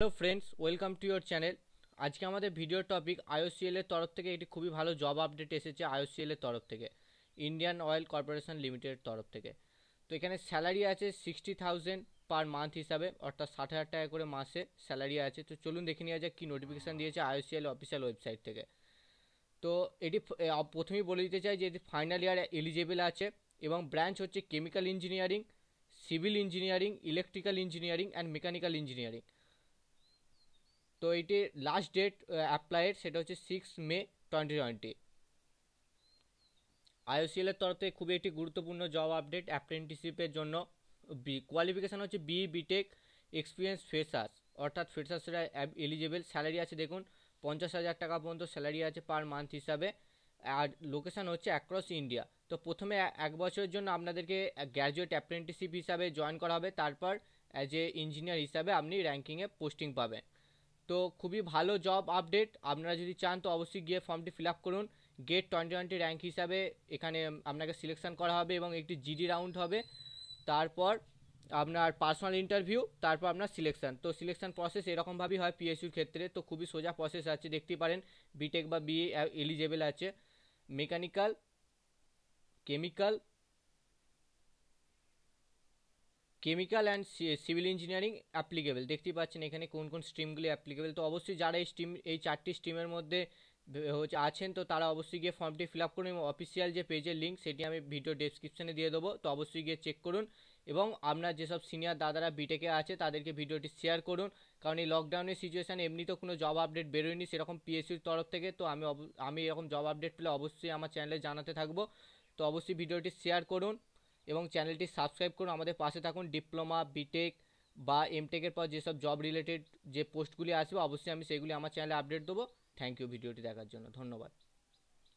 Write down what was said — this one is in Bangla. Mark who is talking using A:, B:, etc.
A: hello friends welcome to your channel আজকে আমাদের ভিডিও টপিক আইওসিএল এর তরফ থেকে একটি খুবই ভালো জব আপডেট এসেছে আইওসিএলের তরফ থেকে ইন্ডিয়ান অয়েল কর্পোরেশন লিমিটেডের তরফ থেকে তো এখানে স্যালারি আছে সিক্সটি থাউজেন্ড পার মান্থ হিসাবে অর্থাৎ ষাট হাজার টাকা করে মাসে স্যালারি আছে তো চলুন দেখে নেওয়া যাক কী নোটিফিকেশান দিয়েছে আইওসিএল অফিসিয়াল ওয়েবসাইট থেকে তো এটি প্রথমেই বলে দিতে চাই যে এটি ফাইনাল ইয়ার এলিজেবল আছে এবং ব্রাঞ্চ হচ্ছে chemical engineering civil engineering electrical engineering and mechanical engineering তো এটির লাস্ট ডেট অ্যাপ্লাইয়ের সেটা হচ্ছে সিক্স মে টোয়েন্টি টোয়েন্টি আইওসিএলের তরফ থেকে খুবই একটি গুরুত্বপূর্ণ জব আপডেট অ্যাপ্রেন্টিসশিপের জন্য বি কোয়ালিফিকেশান হচ্ছে বি বিটেক এক্সপিরিয়েন্স ফ্রেশার্স অর্থাৎ ফ্রেশার্সরা এলিজেবল স্যালারি আছে দেখুন পঞ্চাশ হাজার টাকা পর্যন্ত স্যালারি আছে পার মান্থ হিসাবে আর লোকেশান হচ্ছে অ্যাক্রস ইন্ডিয়া তো প্রথমে এক বছরের জন্য আপনাদেরকে গ্র্যাজুয়েট অ্যাপ্রেন্টিসশিপ হিসাবে জয়েন করা হবে তারপর অ্যাজ এ ইঞ্জিনিয়ার হিসাবে আপনি র্যাঙ্কিংয়ে পোস্টিং পাবেন তো খুবই ভালো জব আপডেট আপনারা যদি চান তো অবশ্যই গিয়ে ফর্মটি ফিল করুন গেট টোয়েন্টি টোয়েন্টি র্যাঙ্ক হিসাবে এখানে আপনাকে সিলেকশন করা হবে এবং একটি জিডি রাউন্ড হবে তারপর আপনার পার্সোনাল ইন্টারভিউ তারপর আপনার সিলেকশন তো সিলেকশন প্রসেস এরকমভাবেই হয় পিএসইউর ক্ষেত্রে তো খুবই সোজা প্রসেস আছে দেখতেই পারেন বিটেক বা বিএ এলিজেবল আছে mechanical chemical chemical and civil engineering applicable দেখতেই পাচ্ছেন এখানে কোন কোন স্ট্রিমগুলি অ্যাপ্লিকেবল তো অবশ্যই যারা এই স্ট্রিম এই চারটি স্ট্রিমের মধ্যে হচ্ছে আছেন তো তারা অবশ্যই গিয়ে ফর্মটি ফিল আপ করুন এবং অফিসিয়াল যে পেজের লিঙ্ক সেটি আমি ভিডিও ডেসক্রিপশানে দিয়ে দেবো তো অবশ্যই গিয়ে চেক করুন এবং আপনার যেসব সিনিয়র দাদারা বিটেকে আছে তাদেরকে ভিডিওটি শেয়ার করুন কারণ এই লকডাউনের সিচুয়েশান এমনি তো কোনো জব আপডেট বেরোয়নি সেরকম পিএসসির তরফ থেকে তো আমি আমি এরকম জব আপডেট পেলে অবশ্যই আমার চ্যানেলে জানাতে থাকবো তো অবশ্যই ভিডিওটি শেয়ার করুন এবং চ্যানেলটি সাবস্ক্রাইব করুন আমাদের পাশে থাকুন ডিপ্লোমা বিটেক বা এমটেকের পর যেসব জব রিলেটেড যে পোস্টগুলি আসবে অবশ্যই আমি সেগুলি আমার চ্যানেলে আপডেট দেবো থ্যাংক ইউ ভিডিওটি দেখার জন্য ধন্যবাদ